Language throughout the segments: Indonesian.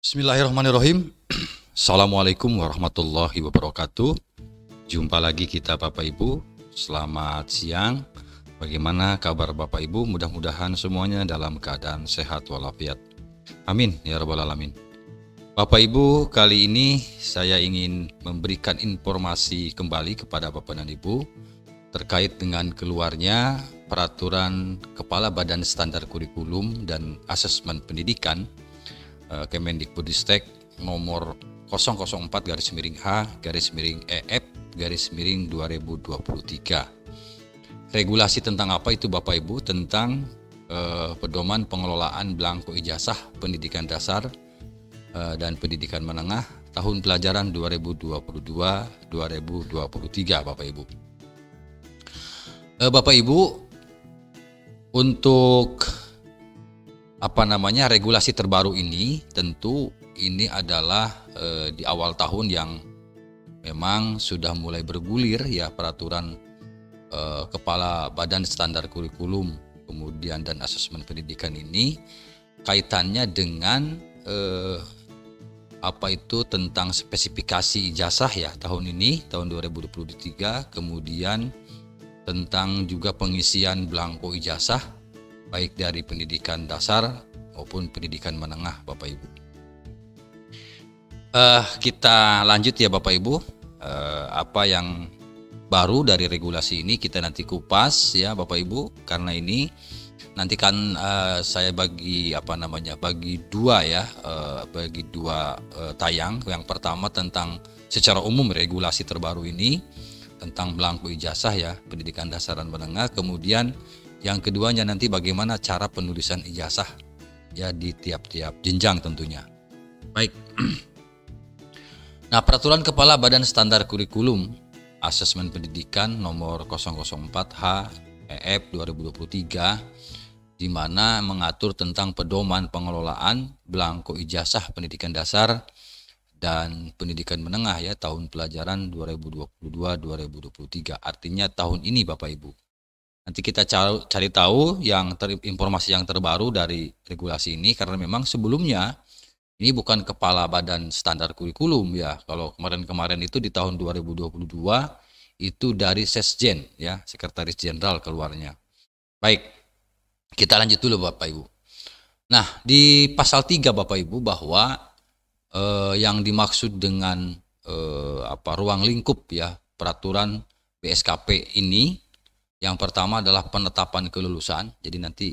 Bismillahirrahmanirrahim. Assalamualaikum warahmatullahi wabarakatuh. Jumpa lagi kita Bapak Ibu. Selamat siang. Bagaimana kabar Bapak Ibu? Mudah-mudahan semuanya dalam keadaan sehat walafiat. Amin ya rabbal alamin. Bapak Ibu, kali ini saya ingin memberikan informasi kembali kepada Bapak dan Ibu terkait dengan keluarnya peraturan Kepala Badan Standar Kurikulum dan Asesmen Pendidikan eh, Kemendikbudristek nomor 004 garis miring H garis miring EF garis miring 2023. Regulasi tentang apa itu Bapak Ibu? Tentang eh, pedoman pengelolaan belangko ijazah pendidikan dasar eh, dan pendidikan menengah tahun pelajaran 2022-2023 Bapak Ibu. Eh, Bapak Ibu untuk apa namanya regulasi terbaru ini tentu ini adalah e, di awal tahun yang memang sudah mulai bergulir ya peraturan e, kepala badan standar kurikulum kemudian dan asesmen pendidikan ini kaitannya dengan e, apa itu tentang spesifikasi ijazah ya tahun ini tahun 2023 kemudian tentang juga pengisian belangko ijazah baik dari pendidikan dasar maupun pendidikan menengah Bapak Ibu. Uh, kita lanjut ya Bapak Ibu uh, apa yang baru dari regulasi ini kita nanti kupas ya Bapak Ibu karena ini nanti kan uh, saya bagi apa namanya bagi dua ya uh, bagi dua uh, tayang yang pertama tentang secara umum regulasi terbaru ini tentang belangku ijazah ya, pendidikan dasar dan menengah. Kemudian yang keduanya nanti bagaimana cara penulisan ijazah ya di tiap-tiap jenjang tentunya. Baik. Nah, peraturan kepala Badan Standar Kurikulum Asesmen Pendidikan nomor 004H EF 2023 di mana mengatur tentang pedoman pengelolaan belangko ijazah pendidikan dasar dan pendidikan menengah ya tahun pelajaran 2022-2023. Artinya tahun ini Bapak Ibu. Nanti kita cari, tahu yang ter, informasi yang terbaru dari regulasi ini karena memang sebelumnya ini bukan kepala badan standar kurikulum ya. Kalau kemarin-kemarin itu di tahun 2022 itu dari Sesjen ya, Sekretaris Jenderal keluarnya. Baik. Kita lanjut dulu Bapak Ibu. Nah, di pasal 3 Bapak Ibu bahwa eh, yang dimaksud dengan eh, apa ruang lingkup ya peraturan BSKP ini yang pertama adalah penetapan kelulusan. Jadi nanti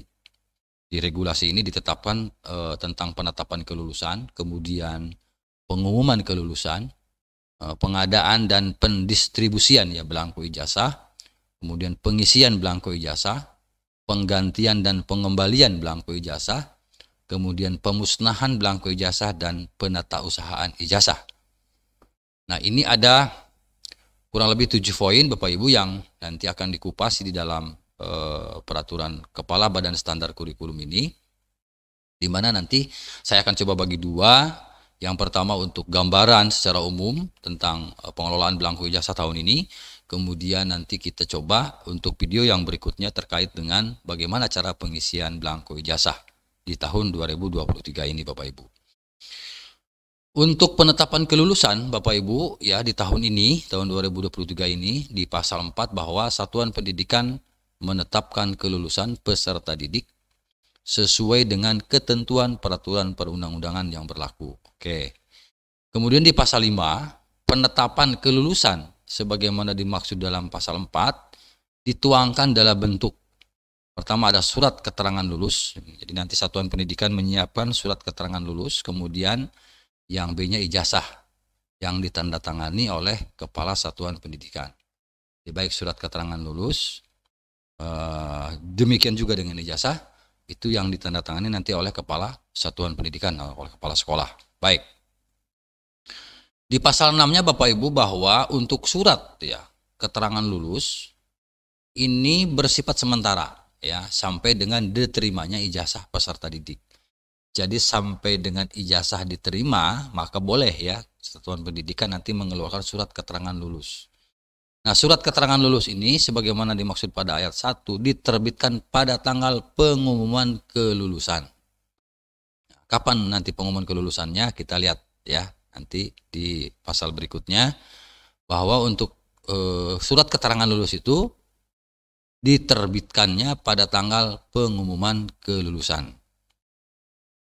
di regulasi ini ditetapkan eh, tentang penetapan kelulusan, kemudian pengumuman kelulusan, eh, pengadaan dan pendistribusian ya belangko ijazah, kemudian pengisian belangko ijazah, penggantian dan pengembalian belangko ijazah, kemudian pemusnahan belangko ijazah dan penatausahaan ijazah. Nah, ini ada kurang lebih tujuh poin Bapak Ibu yang nanti akan dikupas di dalam e, peraturan kepala badan standar kurikulum ini di mana nanti saya akan coba bagi dua yang pertama untuk gambaran secara umum tentang eh, pengelolaan belangko ijazah tahun ini kemudian nanti kita coba untuk video yang berikutnya terkait dengan bagaimana cara pengisian belangko ijazah di tahun 2023 ini Bapak Ibu. Untuk penetapan kelulusan Bapak Ibu ya di tahun ini tahun 2023 ini di pasal 4 bahwa satuan pendidikan menetapkan kelulusan peserta didik sesuai dengan ketentuan peraturan perundang-undangan yang berlaku. Oke. Kemudian di pasal 5 penetapan kelulusan sebagaimana dimaksud dalam pasal 4 dituangkan dalam bentuk Pertama ada surat keterangan lulus. Jadi nanti satuan pendidikan menyiapkan surat keterangan lulus, kemudian yang B-nya ijazah yang ditandatangani oleh kepala satuan pendidikan. Jadi baik surat keterangan lulus, eh, demikian juga dengan ijazah itu yang ditandatangani nanti oleh kepala satuan pendidikan oleh kepala sekolah. Baik. Di pasal 6-nya Bapak Ibu bahwa untuk surat ya, keterangan lulus ini bersifat sementara ya sampai dengan diterimanya ijazah peserta didik. Jadi sampai dengan ijazah diterima, maka boleh ya satuan pendidikan nanti mengeluarkan surat keterangan lulus. Nah, surat keterangan lulus ini sebagaimana dimaksud pada ayat 1 diterbitkan pada tanggal pengumuman kelulusan. Kapan nanti pengumuman kelulusannya kita lihat ya nanti di pasal berikutnya bahwa untuk e, surat keterangan lulus itu diterbitkannya pada tanggal pengumuman kelulusan.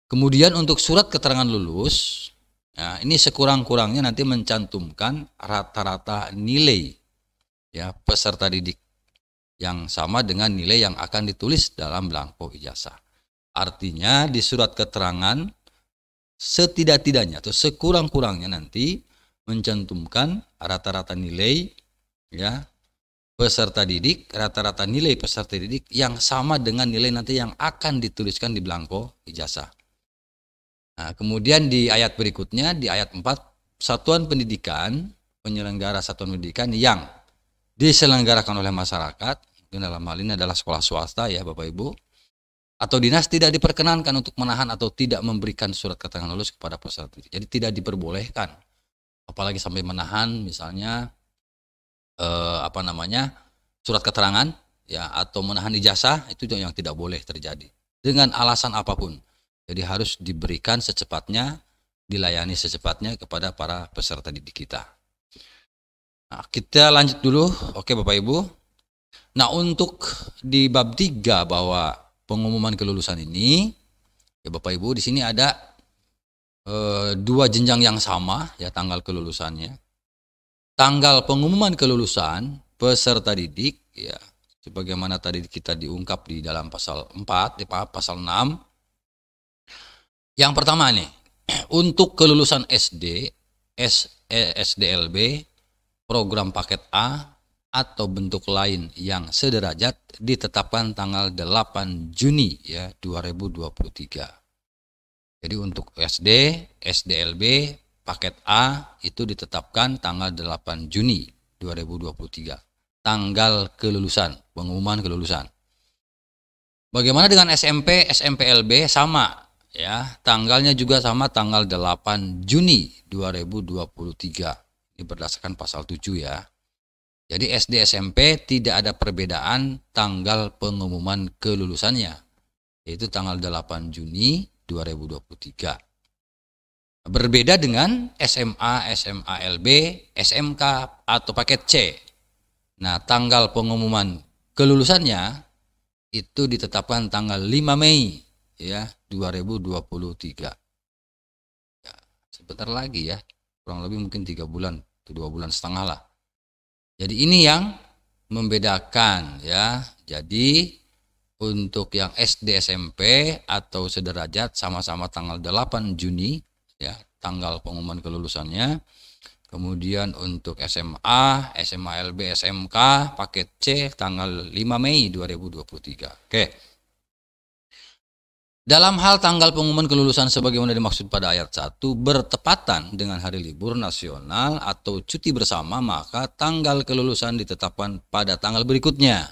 Kemudian untuk surat keterangan lulus, ya, ini sekurang-kurangnya nanti mencantumkan rata-rata nilai ya peserta didik yang sama dengan nilai yang akan ditulis dalam belangko ijazah. Artinya di surat keterangan setidak-tidaknya atau sekurang-kurangnya nanti mencantumkan rata-rata nilai ya peserta didik, rata-rata nilai peserta didik yang sama dengan nilai nanti yang akan dituliskan di belangko ijazah. Nah, kemudian di ayat berikutnya, di ayat 4, satuan pendidikan, penyelenggara satuan pendidikan yang diselenggarakan oleh masyarakat, itu dalam hal ini adalah sekolah swasta ya Bapak Ibu, atau dinas tidak diperkenankan untuk menahan atau tidak memberikan surat keterangan lulus kepada peserta didik. Jadi tidak diperbolehkan, apalagi sampai menahan misalnya eh, apa namanya surat keterangan ya atau menahan ijazah itu yang tidak boleh terjadi dengan alasan apapun. Jadi harus diberikan secepatnya, dilayani secepatnya kepada para peserta didik kita. Nah, kita lanjut dulu, oke Bapak Ibu. Nah untuk di bab tiga bahwa pengumuman kelulusan ini, ya Bapak Ibu di sini ada eh, dua jenjang yang sama ya tanggal kelulusannya tanggal pengumuman kelulusan peserta didik ya sebagaimana tadi kita diungkap di dalam pasal 4 di pasal 6 yang pertama nih untuk kelulusan SD S, eh, SDLB program paket A atau bentuk lain yang sederajat ditetapkan tanggal 8 Juni ya 2023. Jadi untuk SD, SDLB, paket A itu ditetapkan tanggal 8 Juni 2023, tanggal kelulusan, pengumuman kelulusan. Bagaimana dengan SMP, SMPLB sama ya, tanggalnya juga sama tanggal 8 Juni 2023. Ini berdasarkan pasal 7 ya. Jadi SD SMP tidak ada perbedaan tanggal pengumuman kelulusannya yaitu tanggal 8 Juni 2023. Berbeda dengan SMA, SMA LB, SMK, atau paket C. Nah, tanggal pengumuman kelulusannya itu ditetapkan tanggal 5 Mei ya 2023. Ya, sebentar lagi ya, kurang lebih mungkin 3 bulan, 2 bulan setengah lah. Jadi ini yang membedakan ya. Jadi untuk yang SD SMP atau sederajat sama-sama tanggal 8 Juni ya tanggal pengumuman kelulusannya kemudian untuk SMA SMA LB SMK paket C tanggal 5 Mei 2023 oke dalam hal tanggal pengumuman kelulusan sebagaimana dimaksud pada ayat 1 bertepatan dengan hari libur nasional atau cuti bersama maka tanggal kelulusan ditetapkan pada tanggal berikutnya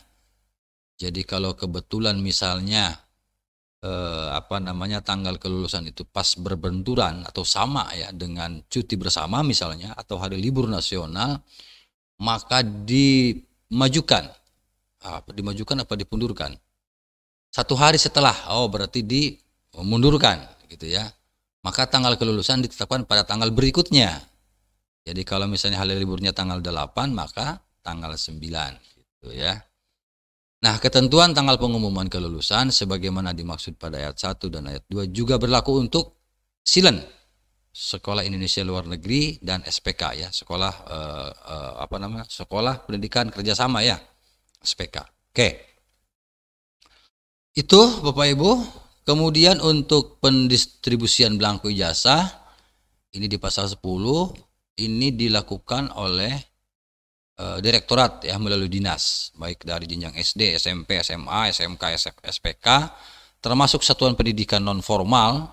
jadi kalau kebetulan misalnya eh, apa namanya tanggal kelulusan itu pas berbenturan atau sama ya dengan cuti bersama misalnya atau hari libur nasional maka dimajukan ah, apa dimajukan apa dipundurkan satu hari setelah oh berarti dimundurkan oh, gitu ya maka tanggal kelulusan ditetapkan pada tanggal berikutnya jadi kalau misalnya hari liburnya tanggal 8 maka tanggal 9 gitu ya Nah, ketentuan tanggal pengumuman kelulusan sebagaimana dimaksud pada ayat 1 dan ayat 2 juga berlaku untuk silen Sekolah Indonesia Luar Negeri dan SPK ya, sekolah eh, eh, apa namanya? Sekolah Pendidikan Kerjasama ya, SPK. Oke. Itu Bapak Ibu. Kemudian untuk pendistribusian belangko ijazah ini di pasal 10 ini dilakukan oleh Eh, direktorat ya melalui dinas baik dari jenjang SD, SMP, SMA, SMK, SF, SPK termasuk satuan pendidikan non formal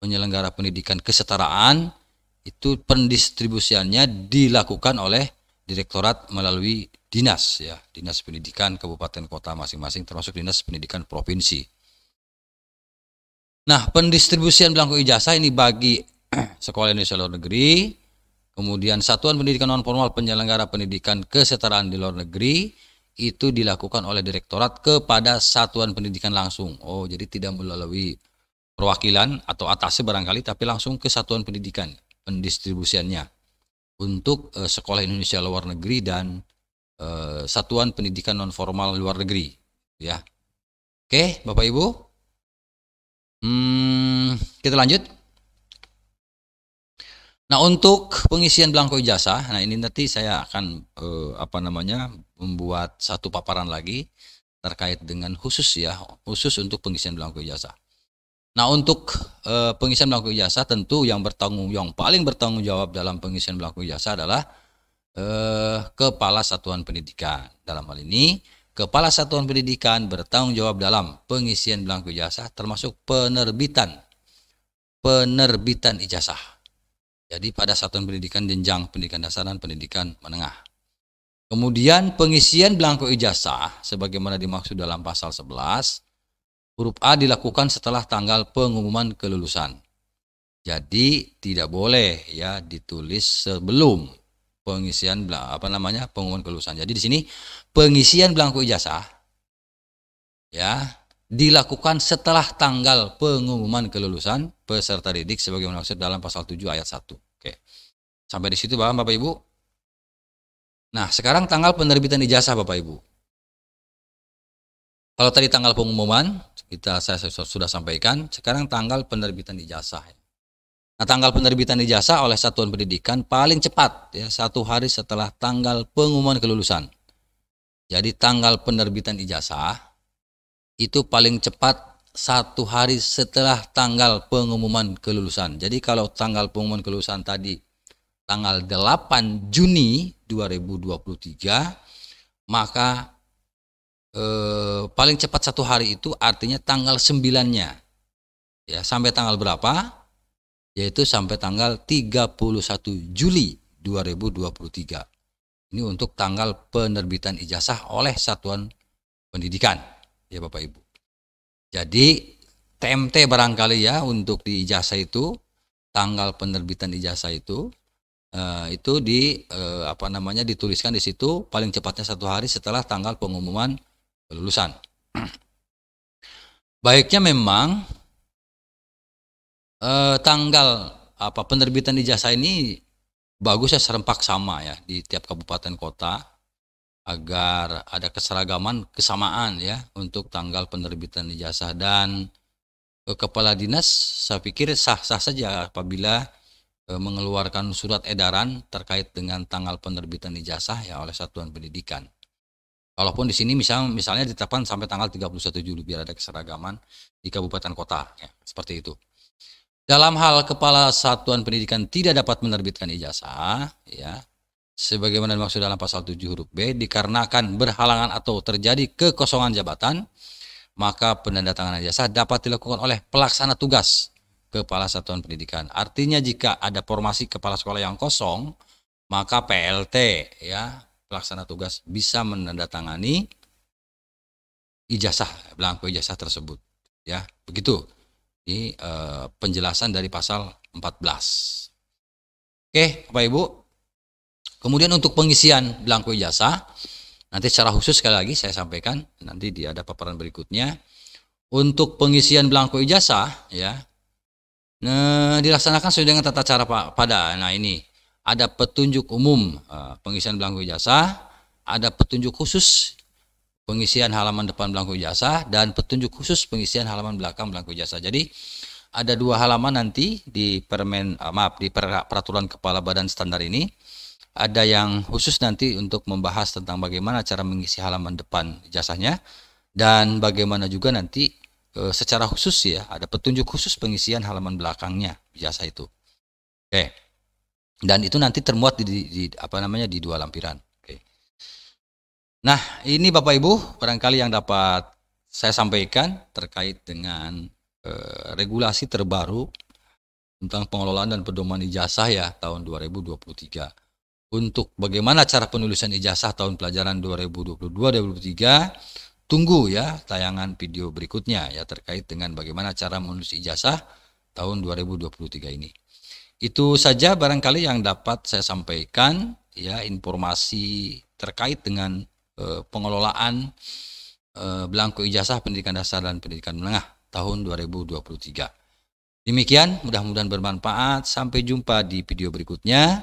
penyelenggara pendidikan kesetaraan itu pendistribusiannya dilakukan oleh direktorat melalui dinas ya dinas pendidikan kabupaten kota masing-masing termasuk dinas pendidikan provinsi. Nah pendistribusian belangko ijazah ini bagi sekolah Indonesia luar negeri Kemudian Satuan Pendidikan non formal Penyelenggara Pendidikan Kesetaraan di Luar Negeri itu dilakukan oleh Direktorat kepada Satuan Pendidikan langsung. Oh, jadi tidak melalui perwakilan atau atas barangkali, tapi langsung ke Satuan Pendidikan pendistribusiannya untuk uh, Sekolah Indonesia Luar Negeri dan uh, Satuan Pendidikan non formal Luar Negeri. Ya, oke, Bapak Ibu, hmm, kita lanjut. Nah untuk pengisian belangko ijazah, nah ini nanti saya akan eh, apa namanya membuat satu paparan lagi terkait dengan khusus ya khusus untuk pengisian belangko ijazah. Nah untuk eh, pengisian belangko ijazah tentu yang bertanggung yang paling bertanggung jawab dalam pengisian belangko ijazah adalah eh, kepala satuan pendidikan. Dalam hal ini kepala satuan pendidikan bertanggung jawab dalam pengisian belangko ijazah termasuk penerbitan penerbitan ijazah. Jadi pada satuan pendidikan jenjang pendidikan dasar dan pendidikan menengah. Kemudian pengisian belangko ijazah sebagaimana dimaksud dalam pasal 11 huruf A dilakukan setelah tanggal pengumuman kelulusan. Jadi tidak boleh ya ditulis sebelum pengisian apa namanya pengumuman kelulusan. Jadi di sini pengisian belangko ijazah ya dilakukan setelah tanggal pengumuman kelulusan peserta didik sebagaimana maksud dalam pasal 7 ayat 1. Oke. Sampai di situ Bapak, Bapak Ibu? Nah, sekarang tanggal penerbitan ijazah Bapak Ibu. Kalau tadi tanggal pengumuman kita saya sudah sampaikan, sekarang tanggal penerbitan ijazah. Ya. Nah, tanggal penerbitan ijazah oleh satuan pendidikan paling cepat ya satu hari setelah tanggal pengumuman kelulusan. Jadi tanggal penerbitan ijazah itu paling cepat satu hari setelah tanggal pengumuman kelulusan. Jadi kalau tanggal pengumuman kelulusan tadi tanggal 8 Juni 2023 maka eh, paling cepat satu hari itu artinya tanggal 9-nya. Ya, sampai tanggal berapa? Yaitu sampai tanggal 31 Juli 2023. Ini untuk tanggal penerbitan ijazah oleh satuan pendidikan ya Bapak Ibu. Jadi TMT barangkali ya untuk di ijazah itu tanggal penerbitan ijazah itu eh, itu di eh, apa namanya dituliskan di situ paling cepatnya satu hari setelah tanggal pengumuman lulusan. Baiknya memang eh, tanggal apa penerbitan ijazah ini bagusnya serempak sama ya di tiap kabupaten kota agar ada keseragaman kesamaan ya untuk tanggal penerbitan ijazah dan eh, kepala dinas saya pikir sah-sah saja apabila eh, mengeluarkan surat edaran terkait dengan tanggal penerbitan ijazah ya oleh satuan pendidikan. Kalaupun di sini misal misalnya ditetapkan sampai tanggal 31 Juli biar ada keseragaman di kabupaten kota ya, seperti itu. Dalam hal kepala satuan pendidikan tidak dapat menerbitkan ijazah ya sebagaimana dimaksud dalam pasal 7 huruf B dikarenakan berhalangan atau terjadi kekosongan jabatan maka penandatanganan jasa dapat dilakukan oleh pelaksana tugas kepala satuan pendidikan. Artinya jika ada formasi kepala sekolah yang kosong maka PLT ya pelaksana tugas bisa menandatangani ijazah belangko ijazah tersebut ya begitu ini e, penjelasan dari pasal 14 oke Bapak Ibu Kemudian untuk pengisian belangko ijazah, nanti secara khusus sekali lagi saya sampaikan nanti di ada paparan berikutnya. Untuk pengisian belangko ijazah ya. Nah, dilaksanakan sesuai dengan tata cara pada. Nah, ini ada petunjuk umum eh, pengisian belangko ijazah, ada petunjuk khusus pengisian halaman depan belangko ijazah dan petunjuk khusus pengisian halaman belakang belangko ijazah. Jadi ada dua halaman nanti di permen eh, maaf di peraturan kepala badan standar ini ada yang khusus nanti untuk membahas tentang bagaimana cara mengisi halaman depan jasanya dan bagaimana juga nanti e, secara khusus ya ada petunjuk khusus pengisian halaman belakangnya jasa itu. Oke. Dan itu nanti termuat di, di, di apa namanya di dua lampiran. Oke. Nah, ini Bapak Ibu barangkali yang dapat saya sampaikan terkait dengan e, regulasi terbaru tentang pengelolaan dan pedoman ijazah ya tahun 2023 untuk bagaimana cara penulisan ijazah tahun pelajaran 2022-2023, tunggu ya tayangan video berikutnya ya terkait dengan bagaimana cara menulis ijazah tahun 2023 ini. Itu saja barangkali yang dapat saya sampaikan ya informasi terkait dengan e, pengelolaan e, belangko ijazah pendidikan dasar dan pendidikan menengah tahun 2023. Demikian, mudah-mudahan bermanfaat. Sampai jumpa di video berikutnya.